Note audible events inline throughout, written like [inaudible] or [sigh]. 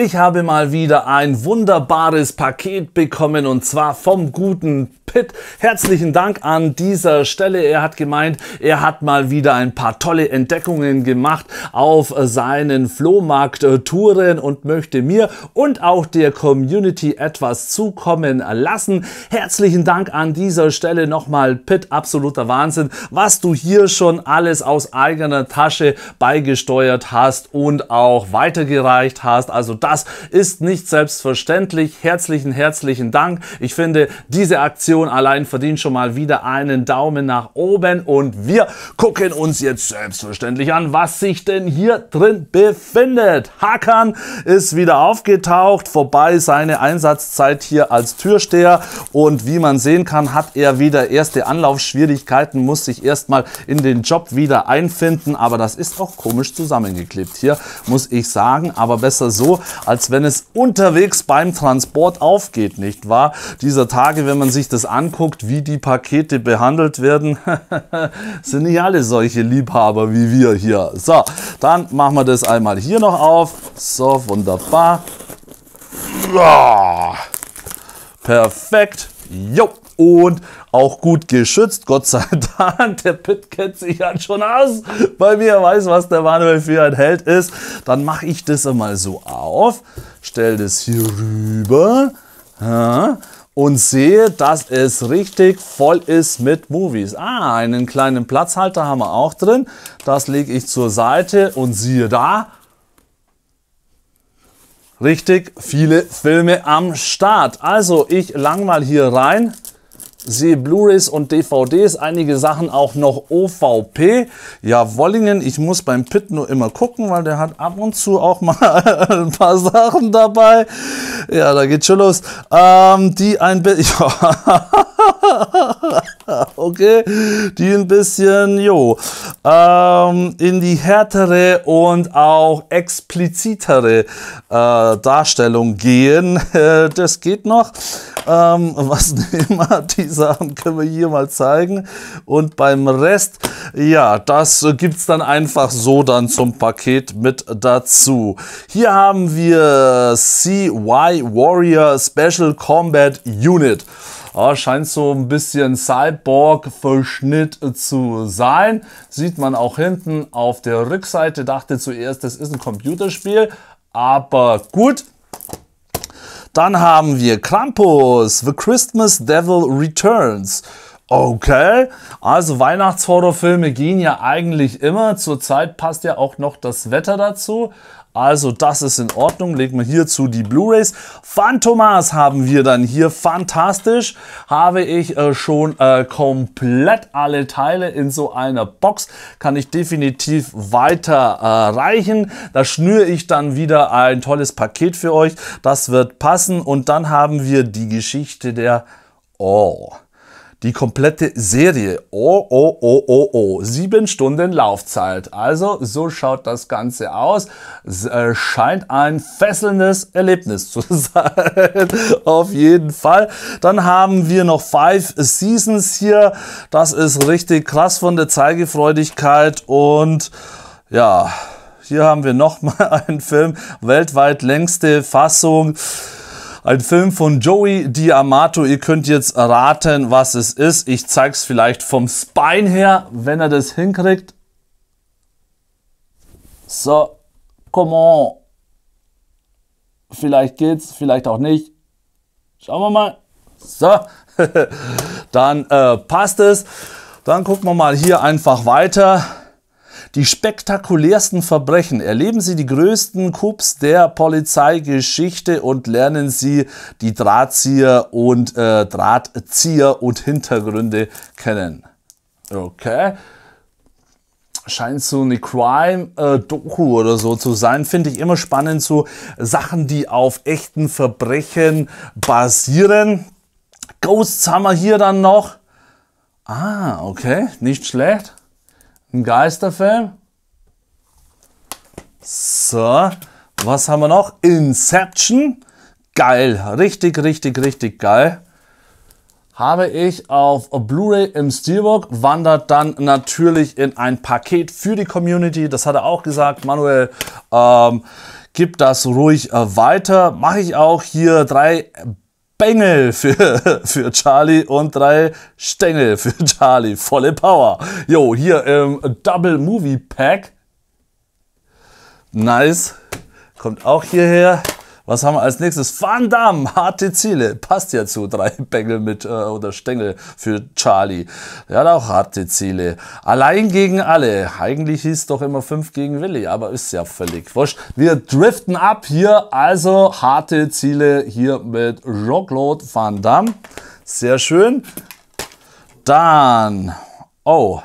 Ich habe mal wieder ein wunderbares Paket bekommen und zwar vom guten Pitt. Herzlichen Dank an dieser Stelle. Er hat gemeint, er hat mal wieder ein paar tolle Entdeckungen gemacht auf seinen Flohmarkt-Touren und möchte mir und auch der Community etwas zukommen lassen. Herzlichen Dank an dieser Stelle nochmal, Pitt. Absoluter Wahnsinn, was du hier schon alles aus eigener Tasche beigesteuert hast und auch weitergereicht hast. Also das ist nicht selbstverständlich. Herzlichen, herzlichen Dank. Ich finde, diese Aktion allein verdient schon mal wieder einen Daumen nach oben und wir gucken uns jetzt selbstverständlich an, was sich denn hier drin befindet. Hakan ist wieder aufgetaucht, vorbei seine Einsatzzeit hier als Türsteher und wie man sehen kann, hat er wieder erste Anlaufschwierigkeiten, muss sich erstmal in den Job wieder einfinden, aber das ist auch komisch zusammengeklebt hier, muss ich sagen, aber besser so als wenn es unterwegs beim Transport aufgeht, nicht wahr? Dieser Tage, wenn man sich das anguckt, wie die Pakete behandelt werden, [laughs] sind nicht alle solche Liebhaber wie wir hier. So, dann machen wir das einmal hier noch auf. So, wunderbar. perfekt. Jo und auch gut geschützt. Gott sei [laughs] Dank, der Pitt kennt sich ja halt schon aus. Bei mir weiß, was der Manuel für ein Held ist. Dann mache ich das einmal so auf, stelle das hier rüber. Ja, und sehe, dass es richtig voll ist mit Movies. Ah, einen kleinen Platzhalter haben wir auch drin. Das lege ich zur Seite und siehe da, richtig viele Filme am Start. Also ich lang mal hier rein, sehe Blu-rays und DVDs, einige Sachen auch noch OVP. Ja, Wollingen, ich muss beim Pit nur immer gucken, weil der hat ab und zu auch mal [laughs] ein paar Sachen dabei. Ja, da geht schon los. Ähm, die ein bisschen. [laughs] [laughs] okay, die ein bisschen, jo ähm, in die härtere und auch explizitere äh, Darstellung gehen. [laughs] das geht noch. Ähm, was wir? [laughs] die Sachen können wir hier mal zeigen. Und beim Rest, ja, das gibt es dann einfach so dann zum Paket mit dazu. Hier haben wir CY Warrior Special Combat Unit ja, oh, scheint so ein bisschen Cyborg-Verschnitt zu sein. Sieht man auch hinten auf der Rückseite. Dachte zuerst, das ist ein Computerspiel, aber gut. Dann haben wir Krampus, The Christmas Devil Returns. Okay, also Weihnachtshorrorfilme gehen ja eigentlich immer. Zurzeit passt ja auch noch das Wetter dazu. Also das ist in Ordnung, legt man hierzu die Blu-rays. Phantomas haben wir dann hier, fantastisch. Habe ich äh, schon äh, komplett alle Teile in so einer Box, kann ich definitiv weiter Äh, da schnüre ich dann wieder ein tolles Paket für euch, das wird passen. Und dann haben wir die Geschichte der... Oh die komplette Serie. Oh, oh, oh, oh, oh. Sieben Stunden Laufzeit. Also, so schaut das Ganze aus. Es, äh, scheint ein fesselndes Erlebnis [laughs] zu sein. Auf jeden Fall. Dann haben wir noch Five Seasons hier. Das ist richtig krass von der Zeigefreudigkeit und ja, hier haben wir nochmal [laughs] einen Film, weltweit längste Fassung. Ein Film von Joey D'Amato. Ihr könnt jetzt raten, was es ist. Ich zeig's vielleicht vom Spine her, wenn er das hinkriegt. So, come on. Vielleicht geht's, vielleicht auch nicht. Schauen wir mal. So, [laughs] dann äh, passt es. Dann gucken wir mal hier einfach weiter die spektakulärsten Verbrechen, erleben Sie die größten Coups der Polizeigeschichte und lernen Sie die Drahtzieher und äh, Drahtzieher und Hintergründe kennen. Okay scheint so eine Crime-Doku oder so zu sein. Finde ich immer spannend, so Sachen, die auf echten Verbrechen basieren. Ghosts haben wir hier dann noch. Ah, okay, nicht schlecht. Ein Geisterfilm. So, was haben wir noch? Inception. Geil, richtig, richtig, richtig geil. Habe ich auf Blu-ray im Steelbook, wandert dann natürlich in ein Paket für die Community. Das hat er auch gesagt, Manuel. Ähm, gib das ruhig äh, weiter. Mache ich auch hier drei Bengel für, für Charlie und drei Stängel für Charlie. Volle Power. Jo, hier im ähm, Double Movie Pack. Nice. Kommt auch hierher. Was haben wir als nächstes? Van Damme, harte Ziele. Passt ja zu. Drei [laughs] Bengel mit äh, oder Stängel für Charlie. Der hat auch harte Ziele. Allein gegen alle. Eigentlich hieß doch immer fünf gegen Willi, aber ist ja völlig wurscht. Wir driften ab hier. Also harte Ziele hier mit jean Van Damme. Sehr schön. Dann. Oh.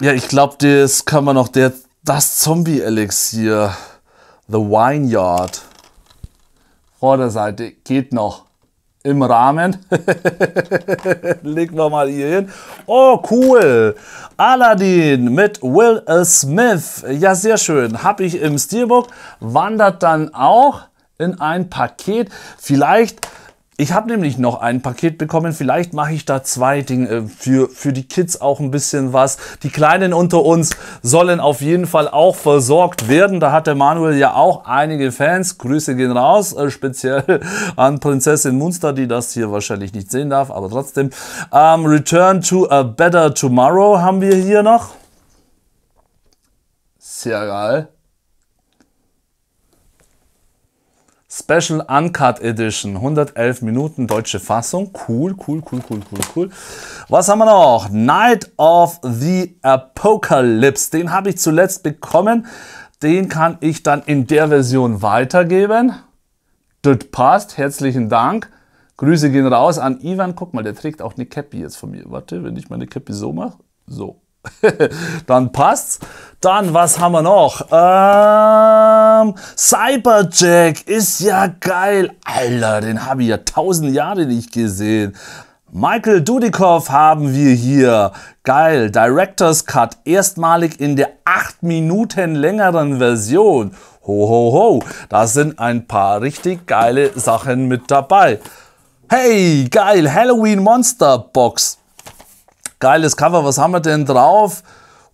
Ja, ich glaube, das kann man noch der das Zombie-Elixier. The Wineyard. Vorderseite geht noch im Rahmen. [laughs] Legen wir mal hier hin. Oh, cool. Aladdin mit Will Smith. Ja, sehr schön. Habe ich im Steelbook. Wandert dann auch in ein Paket. Vielleicht ich habe nämlich noch ein Paket bekommen. Vielleicht mache ich da zwei Dinge äh, für, für die Kids auch ein bisschen was. Die Kleinen unter uns sollen auf jeden Fall auch versorgt werden. Da hat der Manuel ja auch einige Fans. Grüße gehen raus, äh, speziell [laughs] an Prinzessin Munster, die das hier wahrscheinlich nicht sehen darf, aber trotzdem. Um, ähm, Return to a Better Tomorrow haben wir hier noch. Sehr geil. Special Uncut Edition, 111 Minuten deutsche Fassung. Cool, cool, cool, cool, cool, cool. Was haben wir noch? Night of the Apocalypse. Den habe ich zuletzt bekommen. Den kann ich dann in der Version weitergeben. Das passt. Herzlichen Dank. Grüße gehen raus an Ivan. Guck mal, der trägt auch eine Cappy jetzt von mir. Warte, wenn ich meine Cappy so mache. So. [laughs] Dann passt's. Dann, was haben wir noch? Ähm, Cyberjack ist ja geil. Alter, den habe ich ja tausend Jahre nicht gesehen. Michael Dudikoff haben wir hier. Geil. Director's Cut. Erstmalig in der acht Minuten längeren Version. Ho, ho, ho. Da sind ein paar richtig geile Sachen mit dabei. Hey, geil. Halloween Monster Box. Geiles Cover, was haben wir denn drauf?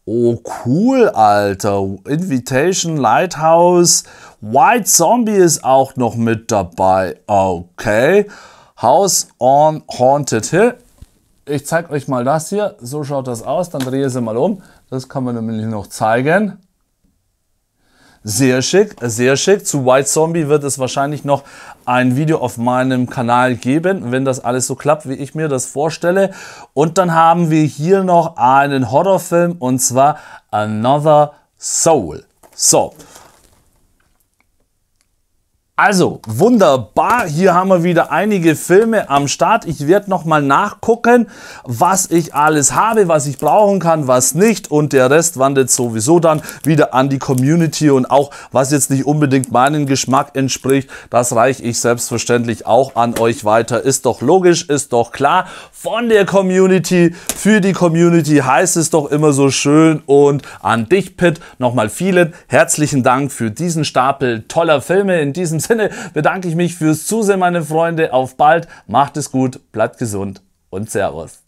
Oh, cool, Alter. Invitation, Lighthouse. White Zombie ist auch noch mit dabei. Okay. House on Haunted Hill. Ich zeige euch mal das hier. So schaut das aus. Dann drehe ich sie mal um. Das kann man nämlich noch zeigen. Sehr schick, sehr schick. Zu White Zombie wird es wahrscheinlich noch ein Video auf meinem Kanal geben, wenn das alles so klappt, wie ich mir das vorstelle. Und dann haben wir hier noch einen Horrorfilm und zwar Another Soul. So, also, wunderbar. Hier haben wir wieder einige Filme am Start. Ich werde nochmal nachgucken, was ich alles habe, was ich brauchen kann, was nicht. Und der Rest wandert sowieso dann wieder an die Community. Und auch, was jetzt nicht unbedingt meinem Geschmack entspricht, das reiche ich selbstverständlich auch an euch weiter. Ist doch logisch, ist doch klar. Von der Community, für die Community heißt es doch immer so schön. Und an dich, Pitt, nochmal vielen herzlichen Dank für diesen Stapel toller Filme in diesem Sinne bedanke ich mich fürs Zusehen, meine Freunde. Auf bald, macht es gut, bleibt gesund und Servus.